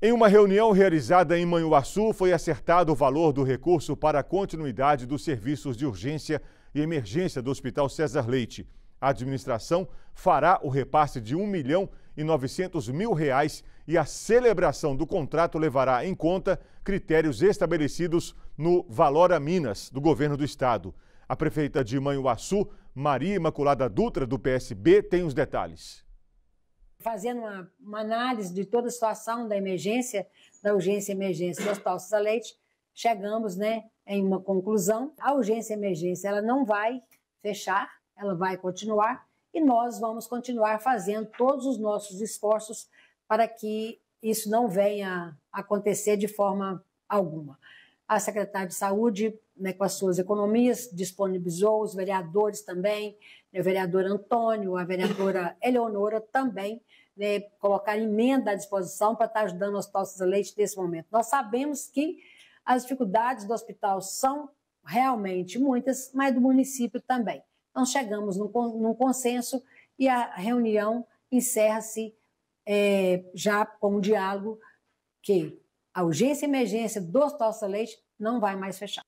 Em uma reunião realizada em Manhuaçu, foi acertado o valor do recurso para a continuidade dos serviços de urgência e emergência do Hospital César Leite. A administração fará o repasse de 1 milhão e 900 mil reais e a celebração do contrato levará em conta critérios estabelecidos no Valora Minas, do governo do estado. A prefeita de Manhuaçu, Maria Imaculada Dutra, do PSB, tem os detalhes fazendo uma, uma, análise de toda a situação da emergência, da urgência e emergência do Hospital Cisa Leite, chegamos né, em uma conclusão. A urgência e emergência ela não vai fechar, ela vai continuar e nós vamos continuar fazendo todos os nossos esforços para que isso não venha acontecer de forma alguma a secretária de Saúde, né, com as suas economias, disponibilizou, os vereadores também, né, o vereador Antônio, a vereadora Eleonora também, né, colocar emenda à disposição para estar ajudando os de Leite nesse momento. Nós sabemos que as dificuldades do hospital são realmente muitas, mas do município também. Então, chegamos num, num consenso e a reunião encerra-se é, já com um diálogo que a urgência e emergência do Hospital Leite não vai mais fechar.